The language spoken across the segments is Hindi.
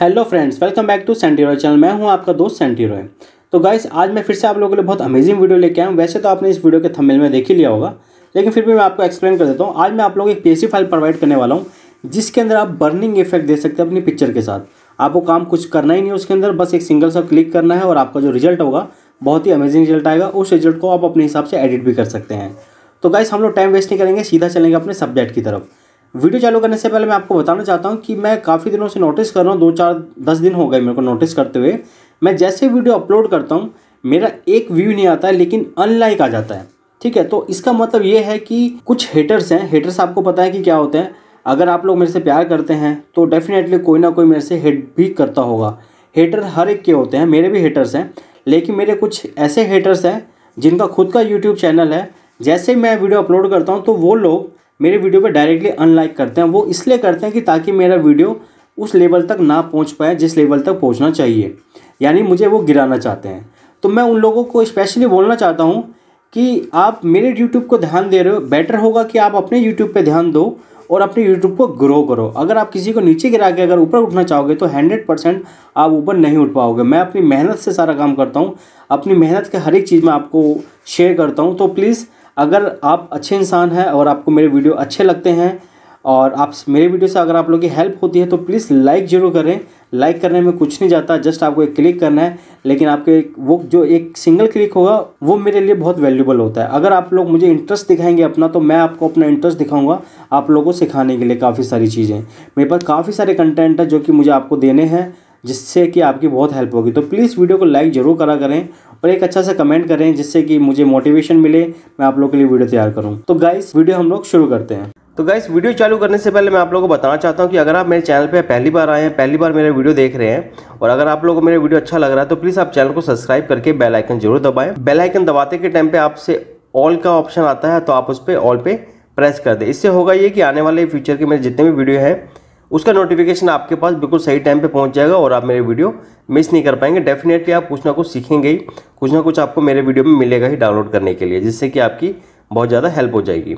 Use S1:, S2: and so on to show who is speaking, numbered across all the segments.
S1: hello friends welcome back to Senti Roy channel मैं हूं आपका दोस्त सेंटी रॉय तो गाइस आज मैं फिर से आप लोगों के लिए बहुत अमेजिंग वीडियो लेके आया हूं वैसे तो आपने इस वीडियो के थंबनेल में देख ही लिया होगा लेकिन फिर भी मैं आपको एक्सप्लेन कर देता हूँ आज मैं आप लोगों को एक पी फाइल प्रोवाइड करने वाला हूँ जिसके अंदर आप बर्निंग इफेक्ट दे सकते हैं अपनी पिक्चर के साथ आपको काम कुछ करना ही नहीं उसके अंदर बस एक सिंगल सा क्लिक करना है और आपका जो रिजल्ट होगा बहुत ही अमेजिंग रिजल्ट आएगा उस रिजल्ट को आप अपने हिसाब से एडिट भी कर सकते हैं तो गाइस हम लोग टाइम वेस्ट नहीं करेंगे सीधा चलेंगे अपने सब्जेक्ट की तरफ वीडियो चालू करने से पहले मैं आपको बताना चाहता हूँ कि मैं काफ़ी दिनों से नोटिस कर रहा हूँ दो चार दस दिन हो गए मेरे को नोटिस करते हुए मैं जैसे वीडियो अपलोड करता हूँ मेरा एक व्यू नहीं आता है लेकिन अनलाइक आ जाता है ठीक है तो इसका मतलब ये है कि कुछ हेटर्स हैं हेटर्स आपको पता है कि क्या होते हैं अगर आप लोग मेरे से प्यार करते हैं तो डेफिनेटली कोई ना कोई मेरे से हेट भी करता होगा हेटर हर एक के होते हैं मेरे भी हेटर्स हैं लेकिन मेरे कुछ ऐसे हेटर्स हैं जिनका खुद का यूट्यूब चैनल है जैसे मैं वीडियो अपलोड करता हूँ तो वो लोग मेरे वीडियो पर डायरेक्टली अनलाइक करते हैं वो इसलिए करते हैं कि ताकि मेरा वीडियो उस लेवल तक ना पहुंच पाए जिस लेवल तक पहुंचना चाहिए यानी मुझे वो गिराना चाहते हैं तो मैं उन लोगों को स्पेशली बोलना चाहता हूँ कि आप मेरे यूट्यूब को ध्यान दे रहे हो बेटर होगा कि आप अपने यूट्यूब पे ध्यान दो और अपने यूट्यूब को ग्रो करो अगर आप किसी को नीचे गिरा के अगर ऊपर उठना चाहोगे तो हंड्रेड परसेंट आप ऊपर नहीं उठ पाओगे मैं अपनी मेहनत से सारा काम करता हूँ अपनी मेहनत के हर एक चीज़ में आपको शेयर करता हूँ तो प्लीज़ अगर आप अच्छे इंसान हैं और आपको मेरे वीडियो अच्छे लगते हैं और आप मेरे वीडियो से अगर आप लोगों की हेल्प होती है तो प्लीज़ लाइक ज़रूर करें लाइक करने में कुछ नहीं जाता जस्ट आपको एक क्लिक करना है लेकिन आपके वो जो एक सिंगल क्लिक होगा वो मेरे लिए बहुत वैल्यूबल होता है अगर आप लोग मुझे इंटरेस्ट दिखाएंगे अपना तो मैं आपको अपना इंटरेस्ट दिखाऊंगा आप लोगों को सिखाने के लिए काफ़ी सारी चीज़ें मेरे पास काफ़ी सारे कंटेंट है जो कि मुझे आपको देने हैं जिससे कि आपकी बहुत हेल्प होगी तो प्लीज़ वीडियो को लाइक ज़रूर करा करें और एक अच्छा सा कमेंट करें जिससे कि मुझे मोटिवेशन मिले मैं आप लोग के लिए वीडियो तैयार करूँ तो गाइस वीडियो हम लोग शुरू करते हैं तो गाइस वीडियो चालू करने से पहले मैं आप लोगों को बताना चाहता हूं कि अगर आप मेरे चैनल पे पहली बार आए हैं पहली बार मेरा वीडियो देख रहे हैं और अगर आप लोगों को मेरा वीडियो अच्छा लग रहा है तो प्लीज़ आप चैनल को सब्सक्राइब करके बेल आइकन जरूर दबाएं बेल आइकन दबाते के टाइम पे आपसे ऑल का ऑप्शन आता है तो आप उस पर ऑल पर प्रेस कर दें इससे होगा ये कि आने वाले फ्यूचर के मेरे जितने भी वीडियो हैं उसका नोटिफिकेशन आपके पास बिल्कुल सही टाइम पे पहुंच जाएगा और आप मेरे वीडियो मिस नहीं कर पाएंगे डेफिनेटली आप कुछ ना कुछ सीखेंगे ही कुछ ना कुछ आपको मेरे वीडियो में मिलेगा ही डाउनलोड करने के लिए जिससे कि आपकी बहुत ज़्यादा हेल्प हो जाएगी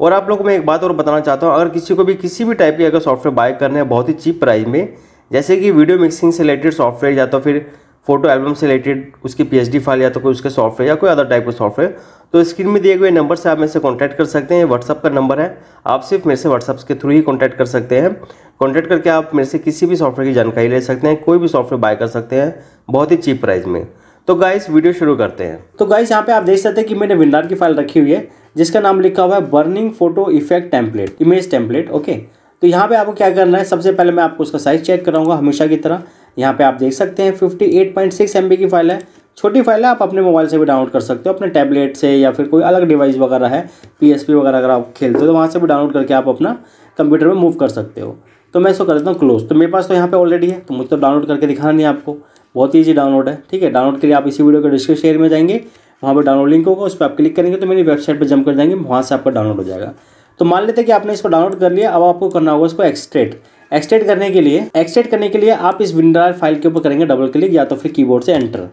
S1: और आप लोगों को मैं एक बात और बताना चाहता हूँ अगर किसी को भी किसी भी टाइप की अगर सॉफ्टवेयर बाय करने हैं बहुत ही चीप प्राइस में जैसे कि वीडियो मिक्सिंग से रिलेटेड सॉफ्टवेयर या तो फिर फोटो एल्बम से रिलेटेड उसकी पी फाइल या तो कोई उसके सॉफ्टवेयर या कोई अदर टाइप का सॉफ्टवेयर तो स्क्रीन में दिए गए नंबर से आप मेरे से कॉन्टैक्ट कर सकते हैं व्हाट्सअप का नंबर है आप सिर्फ मेरे से व्हाट्सअप के थ्रू ही कॉन्टैक्ट कर सकते हैं कॉन्टैक्ट करके आप मेरे से किसी भी सॉफ्टवेयर की जानकारी ले सकते हैं कोई भी सॉफ्टवेयर बाय कर सकते हैं बहुत ही चीप प्राइस में तो गाइस वीडियो शुरू करते हैं तो गाइस यहाँ पे आप देख सकते हैं कि मैंने विंडार की फाइल रखी हुई है जिसका नाम लिखा हुआ है burning photo effect template image template okay तो यहाँ पे आपको क्या करना है सबसे पहले मैं आपको उसका साइज चेक कराऊंगा हमेशा की तरह यहाँ पे आप देख सकते हैं 58.6 एमबी की फाइल है छोटी फाइल है आप अपने मोबाइल से भी डाउनलोड कर सकते हो अपने टैबलेट से या फिर कोई अलग डिवाइस वगैरह है पीएसपी वगैरह अगर आप खेलते हो तो वहाँ से भी डाउनलोड करके आप अपना कंप्यूटर में मूव कर सकते हो तो मैं इसको कर देता हूँ क्लोज तो मेरे पास तो यहाँ पर ऑलरेडी है तो मुझे तो डाउनलोड करके दिखाना नहीं आपको बहुत ईजी डाउनलोड है ठीक है डाउनलोड के लिए आप इसी वीडियो के डिस्क्रिप्शन शेयर में जाएंगे वहाँ पर डाउनलोड लिंक होगा उस पर आप क्लिक करेंगे तो मेरी वेबसाइट पर जम कर जाएंगे वहाँ से आपका डाउनलोड हो जाएगा तो मान लेते हैं कि आपने इसको डाउनलोड कर लिया अब आपको करना होगा इसको एक्सट्रेट एक्सटेंड करने के लिए एक्सटेट करने के लिए आप इस विंड्राइव फाइल के ऊपर करेंगे डबल क्लिक या तो फिर कीबोर्ड से एंटर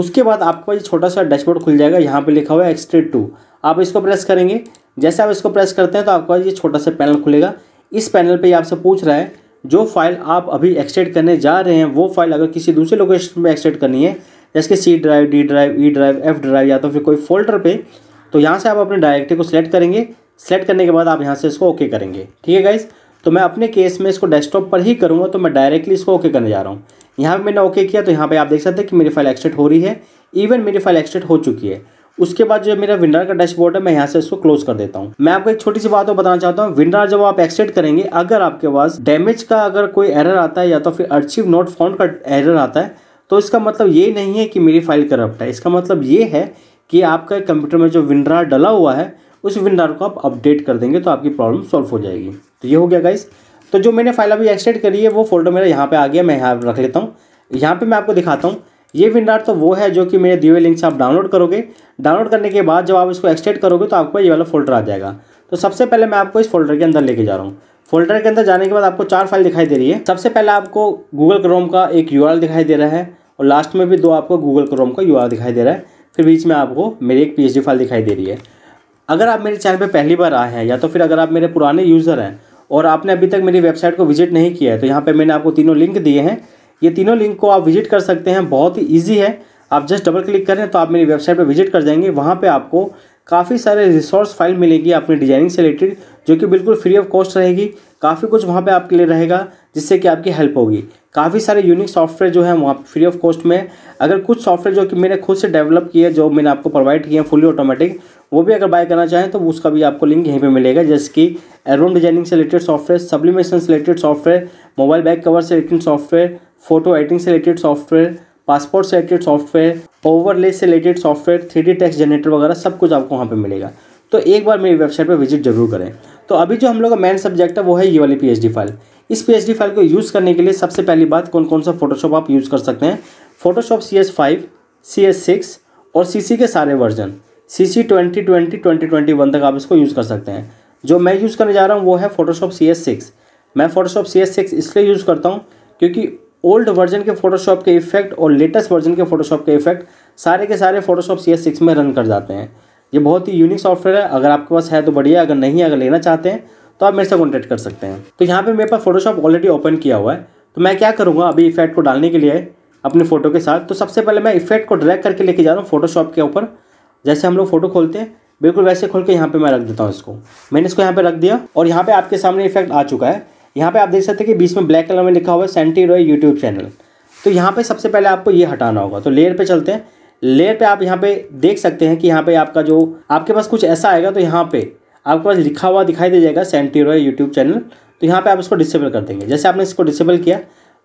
S1: उसके बाद आपका ये छोटा सा डैशबोर्ड खुल जाएगा यहाँ पे लिखा हुआ है एक्सटेट टू आप इसको प्रेस करेंगे जैसे आप इसको प्रेस करते हैं तो आपका ये छोटा सा पैनल खुलेगा इस पैनल पर आपसे पूछ रहा है जो फाइल आप अभी एक्सटेट करने जा रहे हैं वो फाइल अगर किसी दूसरे लोकेशन में एक्सटेट करनी है जैसे C drive D drive E drive F drive या तो फिर कोई फोल्डर पे तो यहाँ से आप अपने डायरेक्टर को सिलेक्ट करेंगे सेलेक्ट करने के बाद आप यहाँ से इसको ओके करेंगे ठीक है गाइज़ तो मैं अपने केस में इसको डेस्कटॉप पर ही करूँगा तो मैं डायरेक्टली इसको ओके करने जा रहा हूँ यहाँ पर मैंने ओके किया तो यहाँ पर आप देख सकते हैं कि मेरी फाइल एक्सटेट हो रही है इवन मेरी फाइल एक्सटेट हो चुकी है उसके बाद जो मेरा विंडर का डैशबोर्ड है मैं यहाँ से इसको क्लोज कर देता हूँ मैं आपको एक छोटी सी बात और बताना चाहता हूँ विंडर जब आप एक्सेट करेंगे अगर आपके पास डैमेज का अगर कोई एरर आता है या तो फिर अर्चिव नोट फाउंड का एरर आता है तो इसका मतलब ये नहीं है कि मेरी फाइल करप्ट है इसका मतलब ये है कि आपका कंप्यूटर में जो विंड्रा डला हुआ है उस विंडार को आप अपडेट कर देंगे तो आपकी प्रॉब्लम सॉल्व हो जाएगी तो ये हो गया गाइस तो जो मैंने फाइल अभी एक्सटेंड करी है वो फोल्डर मेरा यहाँ पे आ गया मैं यहाँ रख लेता हूँ यहाँ पे मैं आपको दिखाता हूँ ये विंडार तो वो है जो कि मेरे दिए लिंक से आप डाउनलोड करोगे डाउनलोड करने के बाद जब आप इसको एक्सटेंड करोगे तो आपको ये वाला फोल्डर आ जाएगा तो सबसे पहले मैं आपको इस फोल्डर के अंदर लेके जा रहा हूँ फोल्डर के अंदर जाने के बाद आपको चार फाइल दिखाई दे रही है सबसे पहले आपको गूगल क्रोम का एक यू दिखाई दे रहा है और लास्ट में भी दो आपको गूगल क्रोम का यू दिखाई दे रहा है फिर बीच में आपको मेरी एक पी फाइल दिखाई दे रही है अगर आप मेरे चैनल पर पहली बार आए हैं या तो फिर अगर आप मेरे पुराने यूज़र हैं और आपने अभी तक मेरी वेबसाइट को विजिट नहीं किया है तो यहाँ पर मैंने आपको तीनों लिंक दिए हैं ये तीनों लिंक को आप विजिट कर सकते हैं बहुत ही ईजी है आप जस्ट डबल क्लिक करें तो आप मेरी वेबसाइट पर विजिट कर जाएंगे वहाँ पर आपको काफ़ी सारे रिसोर्स फाइल मिलेगी आपने डिजाइनिंग से रिलेटेड जो कि बिल्कुल फ्री ऑफ कॉस्ट रहेगी काफ़ी कुछ वहाँ पे आपके लिए रहेगा जिससे कि आपकी हेल्प होगी काफ़ी सारे यूनिक सॉफ्टवेयर जो है वहाँ फ्री ऑफ कॉस्ट में अगर कुछ सॉफ्टवेयर जो कि मैंने खुद से डेवलप किए जो मैंने आपको प्रोवाइड किए हैं फुली ऑटोमेटिक वो भी अगर बाय करना चाहें तो उसका भी आपको लिंक यहीं पर मिलेगा जैसे कि एलबम डिजाइनिंग से रिलेटेड सॉफ्टवेयर सब्लिमेशन से related software mobile back cover से रिलेटेड सॉफ्टवेयर फोटो एडिटिंग से रिलेटेड सॉफ्टवेयर पासपोर्ट से रिलेटेड सॉफ्टवेयर ओवरले से related software three text generator वगैरह सब कुछ आपको वहाँ पर मिलेगा तो एक बार मेरी वेबसाइट पर विजिट जरूर करें तो अभी जो हम लोग का मेन सब्जेक्ट है वो है ये वाली पी फाइल इस पी फाइल को यूज़ करने के लिए सबसे पहली बात कौन कौन सा फोटोशॉप आप यूज़ कर सकते हैं Photoshop C S five C S six और सी सी के सारे version C C twenty twenty twenty twenty one तक आप इसको यूज़ कर सकते हैं जो मैं यूज़ करने जा रहा हूँ वो है फोटोशॉप सी एस सिक्स मैं फोटोशॉप सी एस सिक्स इसलिए यूज़ करता हूँ क्योंकि ओल्ड वर्जन के फोटोशॉप के इफेक्ट और लेटेस्ट वर्जन के फोटोशॉप के इफेक्ट सारे के सारे फोटोशॉप सी एस सिक्स में रन कर जाते हैं ये बहुत ही यूनिक सॉफ्टवेयर है अगर आपके पास है तो बढ़िया अगर नहीं अगर लेना चाहते हैं तो आप मेरे से कॉन्टैक्ट कर सकते हैं तो यहाँ पर मेरे पास फोटोशॉप ऑलरेडी ओपन किया हुआ है तो मैं क्या करूँगा अभी इफेक्ट को डालने के लिए अपनी फ़ोटो के साथ तो सबसे पहले मैं इफेक्ट को ड्रैग करके लेके जा रहा हूँ फोटोशॉप के ऊपर जैसे हम लोग फ़ोटो खोलते हैं बिल्कुल वैसे खोल के यहाँ पे मैं रख देता हूँ इसको मैंने इसको यहाँ पे रख दिया और यहाँ पे आपके सामने इफेक्ट आ चुका है यहाँ पे आप देख सकते हैं कि बीच में ब्लैक कलर में लिखा हुआ है सेंटी रॉय यूट्यूब चैनल तो यहाँ पे सबसे पहले आपको ये हटाना होगा तो लेयर पे चलते हैं लेयर पे आप यहाँ पे देख सकते हैं कि यहाँ पे आपका जो आपके पास कुछ ऐसा आएगा तो यहाँ पे आपके पास लिखा हुआ दिखाई दे जाएगा सेंटी रॉय यूट्यूब चैनल तो यहाँ पर आप इसको डिसेबल कर देंगे जैसे आपने इसको डिसेबल किया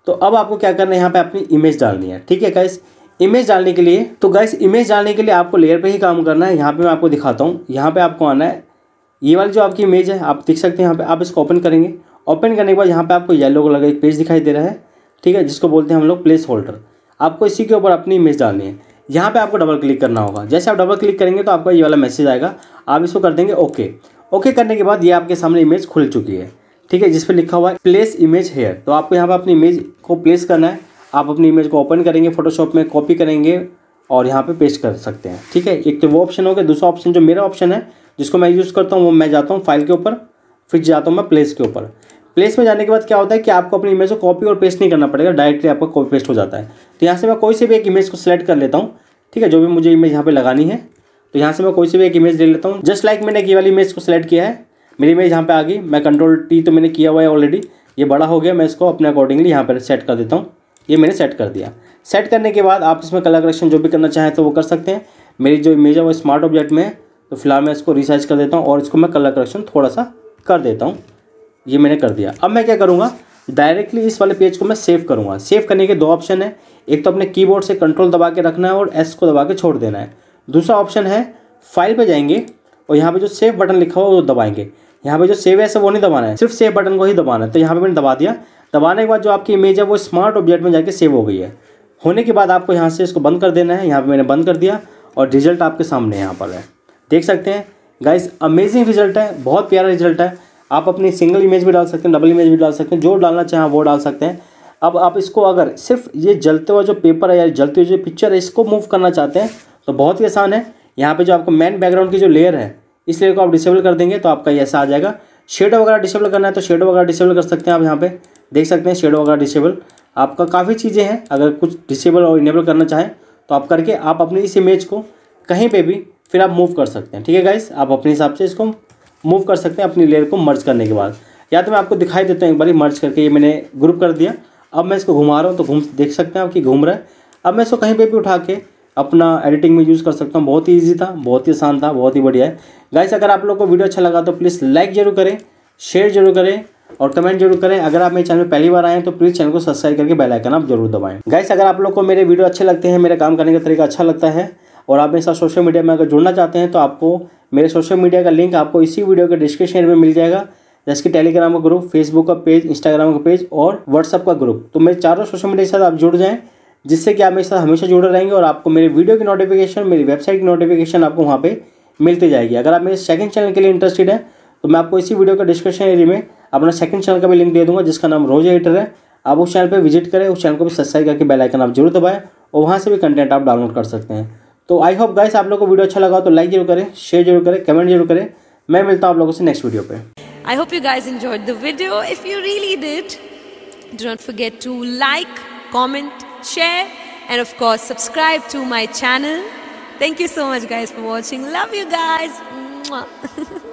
S1: तो अब आपको क्या करना है यहाँ पर अपनी इमेज डालनी है ठीक है गाइस इमेज डालने के लिए तो गाइस इमेज डालने के लिए आपको लेयर पे ही काम करना है यहाँ पे मैं आपको दिखाता हूँ यहाँ पे आपको आना है ये वाली जो आपकी इमेज है आप देख सकते हैं यहाँ पे आप इसको ओपन करेंगे ओपन करने के बाद यहाँ पे आपको येलो कलर का एक पेज दिखाई दे रहा है ठीक है जिसको बोलते हैं हम लोग प्लेस होल्डर आपको इसी के ऊपर अपनी इमेज डालनी है यहाँ पे आपको डबल क्लिक करना होगा जैसे आप डबल क्लिक करेंगे तो आपका ये वाला मैसेज आएगा आप इसको कर देंगे ओके ओके करने के बाद ये आपके सामने इमेज खुल चुकी है ठीक है जिस पर लिखा हुआ है प्लेस इमेज हेयर तो आपको यहाँ पर अपनी इमेज को प्लेस करना है आप अपनी इमेज को ओपन करेंगे फोटोशॉप में कॉपी करेंगे और यहाँ पर पेस्ट कर सकते हैं ठीक है एक तो वो ऑप्शन हो गया दूसरा ऑप्शन जो मेरा ऑप्शन है जिसको मैं यूज़ करता हूँ वो मैं जाता हूँ फाइल के ऊपर फिर जाता हूँ मैं प्लेस के ऊपर प्लेस में जाने के बाद क्या होता है कि आपको अपनी इमेज को कॉपी और पेस्ट नहीं करना पड़ेगा डायरेक्टली आपका कॉपी पेस्ट हो जाता है तो यहाँ से मैं कोई से भी एक इमेज को सिलेक्ट कर लेता हूँ ठीक है जो भी मुझे इमेज यहाँ पर लगानी है तो यहाँ से मैं कोई से भी एक इमेज ले लेता हूँ जस्ट लाइक मैंने ये वाली इमेज को सिलेक्ट किया है मेरी इमेज यहाँ पर आ गई मैं कंट्रोल टी तो मैंने किया हुआ है ऑलरेडी ये बड़ा हो गया मैं इसको अपने अकॉर्डिंगली यहाँ पर सेट कर देता हूँ ये मैंने सेट कर दिया सेट करने के बाद आप इसमें कलर करेक्शन जो भी करना चाहें तो वो कर सकते हैं मेरी जो इमेज है वो स्मार्ट ऑब्जेक्ट में है तो फिलहाल मैं इसको रिसाइज कर देता हूँ और इसको मैं कलर करेक्शन थोड़ा सा कर देता हूँ ये मैंने कर दिया अब मैं क्या करूँगा डायरेक्टली इस वाले पेज को मैं सेव करूँगा सेव करने के दो ऑप्शन है एक तो अपने कीबोर्ड से कंट्रोल दबा के रखना है और एस को दबा के छोड़ देना है दूसरा ऑप्शन है फाइल पे जाएंगे और यहाँ पे जो सेव बटन लिखा हुआ वो दबाएंगे यहाँ पे जो सेव है वो नहीं दबाना है सिर्फ सेव बटन को ही दबाना है तो यहाँ पे मैंने दबा दिया दबाने के बाद जो आपकी इमेज है वो स्मार्ट ऑब्जेक्ट में जाके सेव हो गई है होने के बाद आपको यहाँ से इसको बंद कर देना है यहाँ पर मैंने बंद कर दिया और रिजल्ट आपके सामने यहाँ पर है देख सकते हैं गाइस अमेजिंग रिजल्ट है बहुत प्यारा रिजल्ट है आप अपनी सिंगल इमेज भी डाल सकते हैं डबल इमेज भी डाल सकते हैं जो डालना चाहें वो डाल सकते हैं अब आप इसको अगर सिर्फ ये जलते हुआ जो पेपर है या जलती हुई जो पिक्चर है इसको मूव करना चाहते हैं तो बहुत ही आसान है यहाँ पे जो आपको मेन बैकग्राउंड की जो लेयर है इस लेयर को आप डिसेबल कर देंगे तो आपका ये ऐसा आ जाएगा शेडो वगैरह डिसेबल करना है तो शेडो वगैरह डिसेबल कर सकते हैं आप यहाँ पे देख सकते हैं शेडो वगैरह डिसेबल आपका काफ़ी चीज़ें हैं अगर कुछ डिसेबल और इनेबल करना चाहें तो आप करके आप अपनी इस इमेज को कहीं पर भी फिर आप मूव कर सकते हैं ठीक है गाइस आप अपने हिसाब से इसको मूव कर सकते हैं अपनी लेयर को मर्ज करने के बाद या तो मैं आपको दिखाई देता हूँ एक बार मर्ज करके ये मैंने ग्रुप कर दिया अब मैं इसको घुमा रहा हूँ तो घूम देख सकते हैं आप कि घूम रहा है अब मैं इसको कहीं पर भी उठा के अपना एडिटिंग में यूज़ कर सकता हूँ बहुत ही ईजी था बहुत ही आसान था बहुत ही बढ़िया है गाइस अगर आप लोग को वीडियो अच्छा लगा तो प्लीज़ लाइक जरूर करें शेयर जरूर करें और कमेंट जरूर करें अगर आप मेरे चैनल में पहली बार आए तो प्लीज़ चैनल को सब्सक्राइब करके बेल आइकन आप जरूर दबाएं गाइस अगर आप लोग को मेरे वीडियो अच्छे लगते हैं मेरा काम करने का तरीका अच्छा लगता है और आप मेरे साथ सोशल मीडिया में अगर जुड़ना चाहते हैं तो आपको मेरे सोशल मीडिया का लिंक आपको इसी वीडियो के डिस्क्रिप्शन में मिल जाएगा जैसे कि टेलीग्राम का ग्रुप फेसबुक का पेज इंस्टाग्राम का पेज और व्हाट्सअप का ग्रुप तो मेरे चारों सोशल मीडिया के साथ आप जुड़ जाएँ जिससे कि आप मेरे साथ हमेशा जुड़े रहेंगे और आपको मेरे वीडियो की नोटिफिकेशन मेरी वेबसाइट की नोटिफिकेशन आपको वहाँ पर मिलती जाएगी अगर आप मेरे सेकंड चैनल के लिए इंटरेस्टेड है तो मैं आपको इसी वीडियो का डिस्क्रिप्शन एरिया में अपना सेकंड चैनल का भी लिंक दे दूँगा जिसका नाम रोज एडिटर है आप उस चैनल पर विजिट करें उस चैनल को भी सब्सक्राइब करके बेलाइकन आप जरूर दबाएँ और वहाँ से भी कंटेंट आप डाउनलोड कर सकते हैं तो आई होप गाइस आप लोग को वीडियो अच्छा लगा तो लाइक जरूर करें शेयर जरूर करें कमेंट जरूर करें मैं मिलता हूँ आप लोगों से नेक्स्ट वीडियो पे I hope you guys enjoyed the video if you really did do not forget to like comment share and of course subscribe to my channel thank you so much guys for watching love you guys